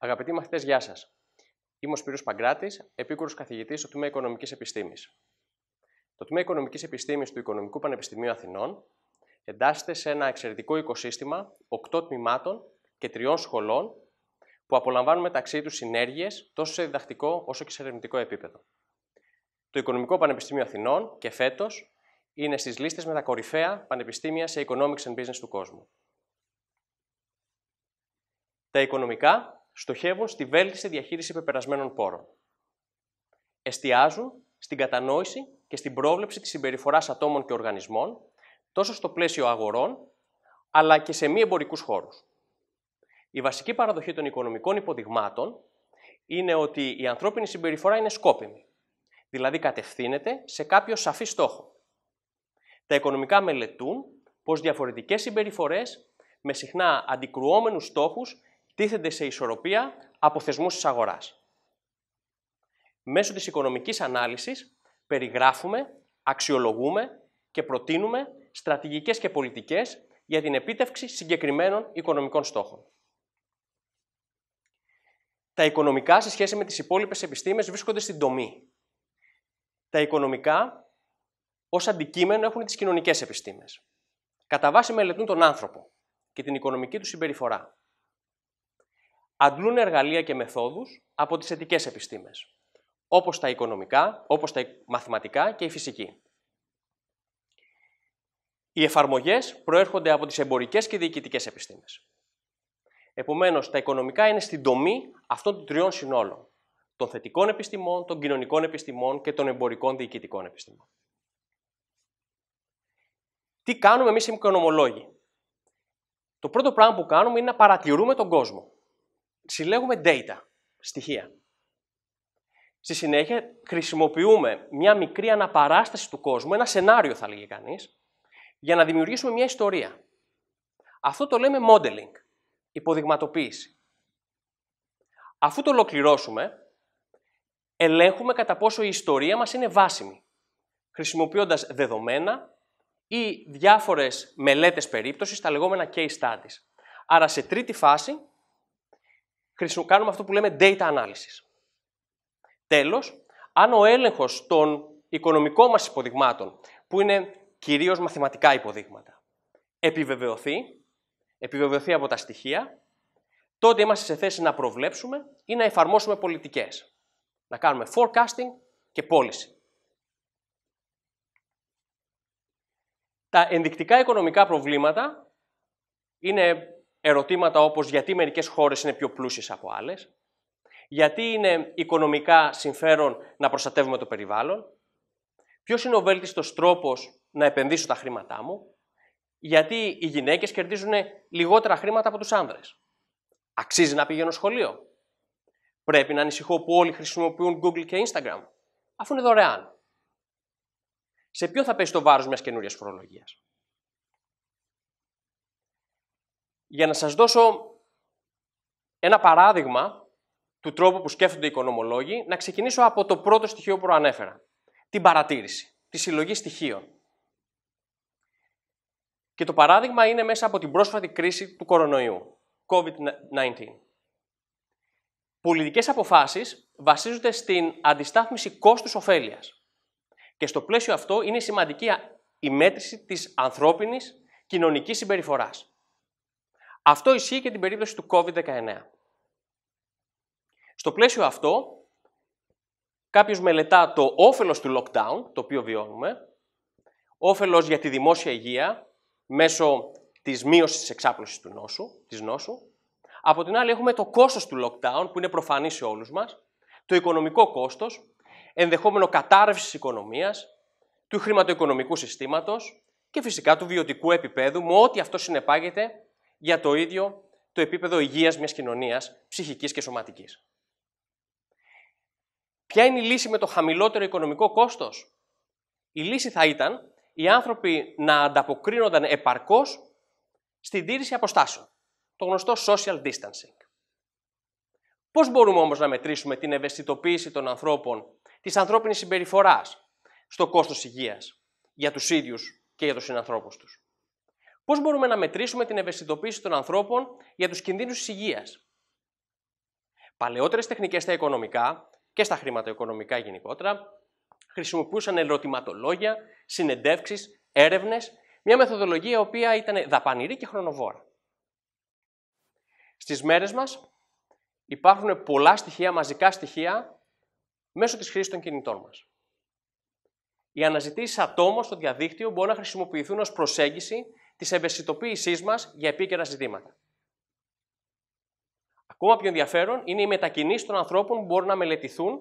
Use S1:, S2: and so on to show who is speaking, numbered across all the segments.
S1: Αγαπητοί μαθητές, γεια σας. Είμαι ο Σπύρος Παγκράτης, επίκουρος καθηγητής στο Τμήμα Οικονομικής Επιστήμης. Το Τμήμα Οικονομικής Επιστήμης του Οικονομικού Πανεπιστημίου Αθηνών εντάσσεται σε ένα εξαιρετικό οικοσύστημα οκτώ τμήματων και τριών σχολών που απολαμβάνουν μεταξύ τους συνέργειες τόσο σε διδακτικό όσο και σε ερευνητικό επίπεδο. Το Οικονομικό Πανεπιστήμιο Αθηνών και φέτος είναι στις λίστες με τα κορυφαία πανεπιστήμια σε Economics and Business του κόσμου. Τα οικονομικά στοχεύουν στη βέλτιστη διαχείριση πεπερασμένων πόρων. Εστιάζουν στην κατανόηση και στην πρόβλεψη της συμπεριφοράς ατόμων και οργανισμών, τόσο στο πλαίσιο αγορών, αλλά και σε μη εμπορικούς χώρους. Η βασική παραδοχή των οικονομικών υποδειγμάτων είναι ότι η ανθρώπινη συμπεριφορά είναι σκόπιμη, δηλαδή κατευθύνεται σε κάποιο σαφή στόχο. Τα οικονομικά μελετούν πως διαφορετικές συμπεριφορές με συχνά αντικρουόμενους στόχους τίθενται σε ισορροπία από θεσμούς της αγοράς. Μέσω της οικονομικής ανάλυσης περιγράφουμε, αξιολογούμε και προτείνουμε στρατηγικές και πολιτικές για την επίτευξη συγκεκριμένων οικονομικών στόχων. Τα οικονομικά σε σχέση με τις υπόλοιπες επιστήμες βρίσκονται στην τομή. Τα οικονομικά ως αντικείμενο έχουν τις κοινωνικές επιστήμες. Κατά βάση μελετούν τον άνθρωπο και την οικονομική του συμπεριφορά αντλούν εργαλεία και μεθόδους από τις θετικέ επιστήμες, όπως τα οικονομικά, όπως τα μαθηματικά και η φυσική. Οι εφαρμογές προέρχονται από τις εμπορικές και διοικητικές επιστήμες. Επομένως, τα οικονομικά είναι στην τομή αυτών των τριών συνόλων, των θετικών επιστημών, των κοινωνικών επιστημών και των εμπορικών διοικητικών επιστημών. Τι κάνουμε εμείς οι οικονομολόγοι. Το πρώτο πράγμα που κάνουμε είναι να παρατηρούμε τον κόσμο συλλέγουμε data, στοιχεία. Στη συνέχεια χρησιμοποιούμε μια μικρή αναπαράσταση του κόσμου, ένα σενάριο θα λέγει κανείς, για να δημιουργήσουμε μια ιστορία. Αυτό το λέμε modeling, υποδειγματοποίηση. Αφού το ολοκληρώσουμε, ελέγχουμε κατά πόσο η ιστορία μας είναι βάσιμη, χρησιμοποιώντας δεδομένα ή διάφορες μελέτες περίπτωσης, τα λεγόμενα case studies. Άρα σε τρίτη φάση κάνουμε αυτό που λέμε data analysis. Τέλος, αν ο έλεγχος των οικονομικών μας υποδειγμάτων, που είναι κυρίως μαθηματικά υποδείγματα, επιβεβαιωθεί, επιβεβαιωθεί από τα στοιχεία, τότε είμαστε σε θέση να προβλέψουμε ή να εφαρμόσουμε πολιτικές. Να κάνουμε forecasting και policy. Τα ενδεικτικά οικονομικά προβλήματα είναι ερωτήματα όπως γιατί μερικές χώρες είναι πιο πλούσιες από άλλες, γιατί είναι οικονομικά συμφέρον να προστατεύουμε το περιβάλλον, ποιος είναι ο βέλτιστος τρόπος να επενδύσω τα χρήματά μου, γιατί οι γυναίκες κερδίζουν λιγότερα χρήματα από τους άνδρες. Αξίζει να πηγαίνω σχολείο. Πρέπει να ανησυχώ που όλοι χρησιμοποιούν Google και Instagram, αφού είναι δωρεάν. Σε ποιο θα πέσει το βάρος μιας καινούριας φορολογίας. για να σας δώσω ένα παράδειγμα του τρόπου που σκέφτονται οι οικονομολόγοι, να ξεκινήσω από το πρώτο στοιχείο που προανέφερα, την παρατήρηση, τη συλλογή στοιχείων. Και το παράδειγμα είναι μέσα από την πρόσφατη κρίση του κορονοϊού, COVID-19. Πολιτικές αποφάσεις βασίζονται στην αντιστάθμιση κόστους ωφέλειας. Και στο πλαίσιο αυτό είναι σημαντική η μέτρηση της ανθρώπινης κοινωνικής συμπεριφοράς. Αυτό ισχύει και την περίπτωση του COVID-19. Στο πλαίσιο αυτό, κάποιος μελετά το όφελος του lockdown, το οποίο βιώνουμε, όφελος για τη δημόσια υγεία μέσω της μείωσης της εξάπλωσης του νόσου, της νόσου. Από την άλλη έχουμε το κόστος του lockdown, που είναι προφανή σε όλους μας, το οικονομικό κόστος, ενδεχόμενο κατάρρευσης της οικονομίας, του χρηματοοικονομικού συστήματος και φυσικά του βιωτικού επίπεδου, με ό,τι αυτό συνεπάγεται για το ίδιο το επίπεδο υγείας μιας κοινωνίας, ψυχικής και σωματικής. Ποια είναι η λύση με το χαμηλότερο οικονομικό κόστος? Η λύση θα ήταν οι άνθρωποι να ανταποκρίνονταν επαρκώς στην τήρηση αποστάσεων. Το γνωστό social distancing. Πώς μπορούμε όμως να μετρήσουμε την ευαισθητοποίηση των ανθρώπων, της ανθρώπινης συμπεριφοράς στο κόστος υγείας για τους ίδιους και για τους συνανθρώπους τους. Πώς μπορούμε να μετρήσουμε την ευαισθητοποίηση των ανθρώπων για τους κινδύνους της υγείας. Παλαιότερες τεχνικές στα οικονομικά και στα χρηματοοικονομικά γενικότερα χρησιμοποιούσαν ερωτηματολόγια, συνεντεύξεις, έρευνες, μια μεθοδολογία η οποία ήταν δαπανηρή και χρονοβόρα. Στις μέρες μας υπάρχουν πολλά στοιχεία, μαζικά στοιχεία, μέσω της χρήσης των κινητών μας. Οι αναζητήσεις ατόμων στο διαδίκτυο μπορούν να χρησιμοποιηθούν ως προσέγγιση της ευαισθητοποίησής μας για επίκαιρα ζητήματα. Ακόμα πιο ενδιαφέρον είναι οι μετακινήσεις των ανθρώπων που μπορούν να μελετηθούν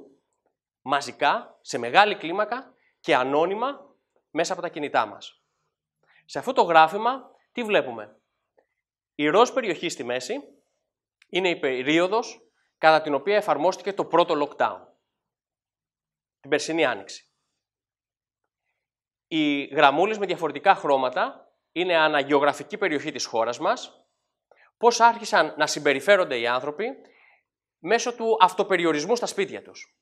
S1: μαζικά, σε μεγάλη κλίμακα και ανώνυμα μέσα από τα κινητά μας. Σε αυτό το γράφημα, τι βλέπουμε. Η ροζ περιοχή στη μέση είναι η περίοδος κατά την οποία εφαρμόστηκε το πρώτο lockdown, την περσινή άνοιξη. Οι γραμμούλες με διαφορετικά χρώματα είναι αναγεωγραφική περιοχή της χώρας μας, πώς άρχισαν να συμπεριφέρονται οι άνθρωποι μέσω του αυτοπεριορισμού στα σπίτια τους.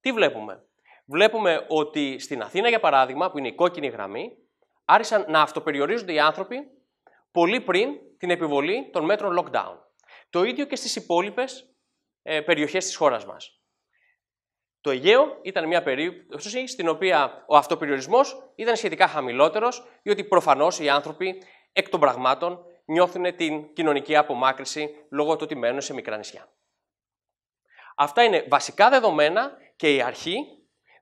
S1: Τι βλέπουμε. Βλέπουμε ότι στην Αθήνα, για παράδειγμα, που είναι η κόκκινη γραμμή, άρχισαν να αυτοπεριορίζονται οι άνθρωποι πολύ πριν την επιβολή των μέτρων lockdown. Το ίδιο και στις υπόλοιπες ε, περιοχές της χώρας μας. Το Αιγαίο ήταν μια περίπτωση στην οποία ο αυτοπεριορισμός ήταν σχετικά χαμηλότερος, διότι προφανώς οι άνθρωποι εκ των πραγμάτων νιώθουν την κοινωνική απομάκρυση λόγω του ότι μένουν σε μικρά νησιά. Αυτά είναι βασικά δεδομένα και η αρχή,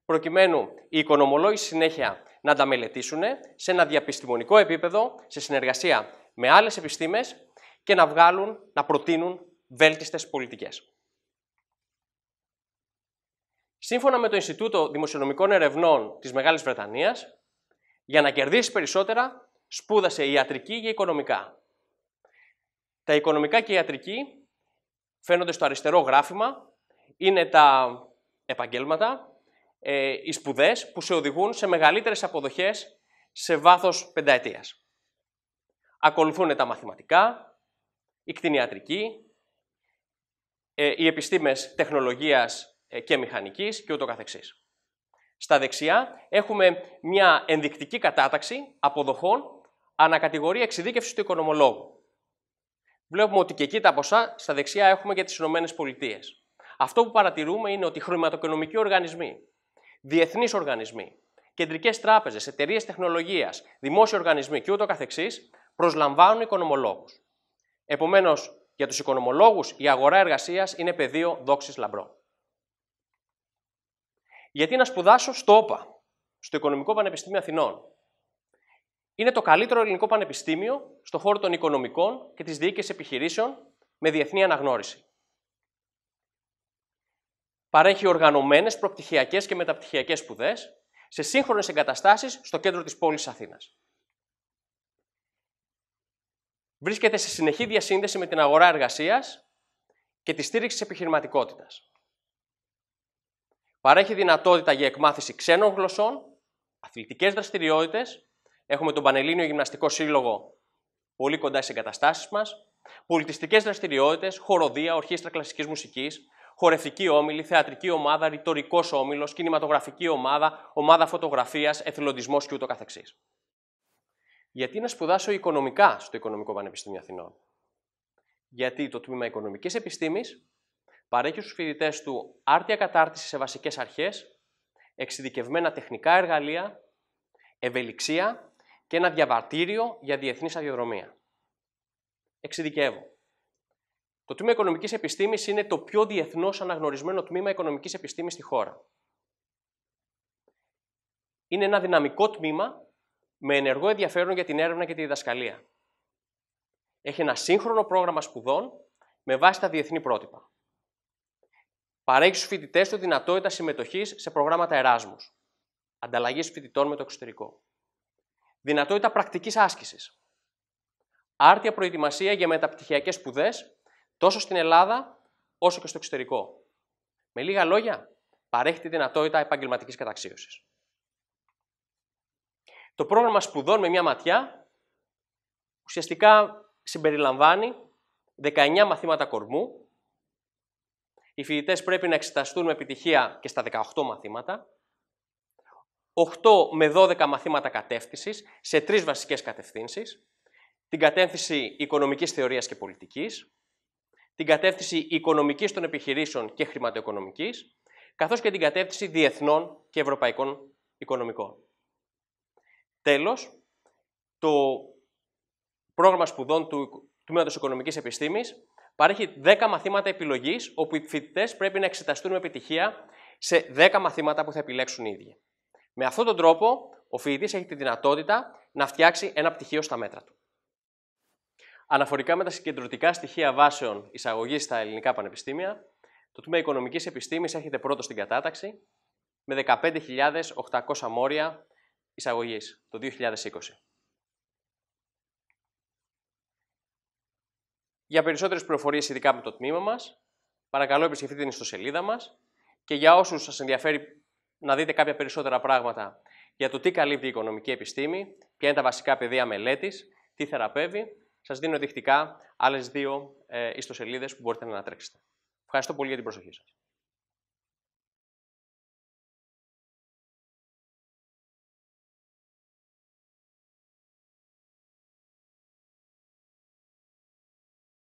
S1: προκειμένου οι οικονομολόγοι συνέχεια να τα μελετήσουν σε ένα διαπιστημονικό επίπεδο, σε συνεργασία με άλλες επιστήμες και να βγάλουν, να προτείνουν βέλτιστες πολιτικές. Σύμφωνα με το Ινστιτούτο Δημοσιονομικών Ερευνών της Μεγάλης Βρετανίας, για να κερδίσεις περισσότερα, σπούδασε ιατρική και οικονομικά. Τα οικονομικά και ιατρική φαίνονται στο αριστερό γράφημα, είναι τα επαγγέλματα, ε, οι σπουδές που σε οδηγούν σε μεγαλύτερες αποδοχές σε βάθος πενταετίας. Ακολουθούν τα μαθηματικά, η κτηνιατρική, ε, οι επιστήμες τεχνολογίας ε, και μηχανικής και ούτω καθεξής. Στα δεξιά έχουμε μια ενδεικτική κατάταξη αποδοχών ανακατηγορία εξειδίκευσης του οικονομολόγου. Βλέπουμε ότι και εκεί τα ποσά στα δεξιά έχουμε και τις Ηνωμένες Πολιτείες. Αυτό που παρατηρούμε είναι ότι χρηματοοικονομικοί οργανισμοί, διεθνείς οργανισμοί, κεντρικές τράπεζες, εταιρείες τεχνολογίας, δημόσιοι οργανισμοί και κ.ο.κ. προσλαμβάνουν οικονομολόγους. Επομένως, για τους οικονομολόγους η αγορά εργασίας είναι πεδίο δόξης λαμπρό γιατί να σπουδάσω στο ΟΠΑ, στο Οικονομικό Πανεπιστήμιο Αθηνών. Είναι το καλύτερο ελληνικό πανεπιστήμιο στον χώρο των οικονομικών και της διοίκησης επιχειρήσεων με διεθνή αναγνώριση. Παρέχει οργανωμένες προπτυχιακές και μεταπτυχιακές σπουδές σε σύγχρονες εγκαταστάσεις στο κέντρο της πόλης Αθήνας. Βρίσκεται σε συνεχή διασύνδεση με την αγορά εργασίας και τη στήριξη επιχειρηματικότητας. Παρέχει δυνατότητα για εκμάθηση ξένων γλωσσών, αθλητικές δραστηριότητες. Έχουμε τον Πανελλήνιο Γυμναστικό Σύλλογο πολύ κοντά στις εγκαταστάσεις μας. Πολιτιστικές δραστηριότητες, χοροδία, ορχήστρα κλασικής μουσικής, χορευτική όμιλη, θεατρική ομάδα, ρητορικός όμιλος, κινηματογραφική ομάδα, ομάδα φωτογραφίας, εθελοντισμός κ.ο.κ. Γιατί να σπουδάσω οικονομικά στο Οικονομικό Πανεπιστήμιο Αθηνών. Γιατί το τμήμα Οικονομικής Επιστήμης παρέχει στους φοιτητές του άρτια κατάρτιση σε βασικές αρχές, εξειδικευμένα τεχνικά εργαλεία, ευελιξία και ένα διαβατήριο για διεθνής αδειοδρομία. Εξειδικεύω. Το Τμήμα Οικονομικής Επιστήμης είναι το πιο διεθνώς αναγνωρισμένο τμήμα οικονομικής επιστήμης στη χώρα. Είναι ένα δυναμικό τμήμα με ενεργό ενδιαφέρον για την έρευνα και τη διδασκαλία. Έχει ένα σύγχρονο πρόγραμμα σπουδών με βάση τα διεθνή πρότυπα. Παρέχει στους φοιτητές του δυνατότητα συμμετοχής σε προγράμματα Εράσμους, ανταλλαγής φοιτητών με το εξωτερικό. Δυνατότητα πρακτικής άσκησης. Άρτια προετοιμασία για μεταπτυχιακές σπουδές τόσο στην Ελλάδα όσο και στο εξωτερικό. Με λίγα λόγια, παρέχει τη δυνατότητα επαγγελματικής καταξίωσης. Το πρόγραμμα σπουδών με μια ματιά ουσιαστικά συμπεριλαμβάνει 19 μαθήματα κορμού οι φοιτητές πρέπει να εξεταστούν με επιτυχία και στα 18 μαθήματα. 8 με 12 μαθήματα κατεύθυνσης σε τρεις βασικές κατευθύνσεις, Την κατεύθυνση οικονομικής θεωρίας και πολιτικής, Την κατεύθυνση οικονομικής των επιχειρήσεων και χρηματοοικονομικής, καθώς και την κατεύθυνση διεθνών και ευρωπαϊκών οικονομικών. Τέλος, το πρόγραμμα σπουδών του Τμήματος Οικονομικής Επιστήμης παρέχει 10 μαθήματα επιλογής, όπου οι φοιτητές πρέπει να εξεταστούν με επιτυχία σε 10 μαθήματα που θα επιλέξουν οι ίδιοι. Με αυτόν τον τρόπο, ο φοιτητής έχει τη δυνατότητα να φτιάξει ένα πτυχίο στα μέτρα του. Αναφορικά με τα συγκεντρωτικά στοιχεία βάσεων εισαγωγής στα ελληνικά πανεπιστήμια, το Τμήμα Οικονομικής Επιστήμης έρχεται πρώτο στην κατάταξη με 15.800 μόρια εισαγωγής το 2020. Για περισσότερες πληροφορίες ειδικά με το τμήμα μας, παρακαλώ επισκεφτείτε την ιστοσελίδα μας και για όσους σας ενδιαφέρει να δείτε κάποια περισσότερα πράγματα για το τι καλύπτει η οικονομική επιστήμη, ποια είναι τα βασικά πεδία μελέτης, τι θεραπεύει, σας δίνω δεικτικά άλλες δύο ιστοσελίδε ιστοσελίδες που μπορείτε να ανατρέξετε. Ευχαριστώ πολύ για την προσοχή σας.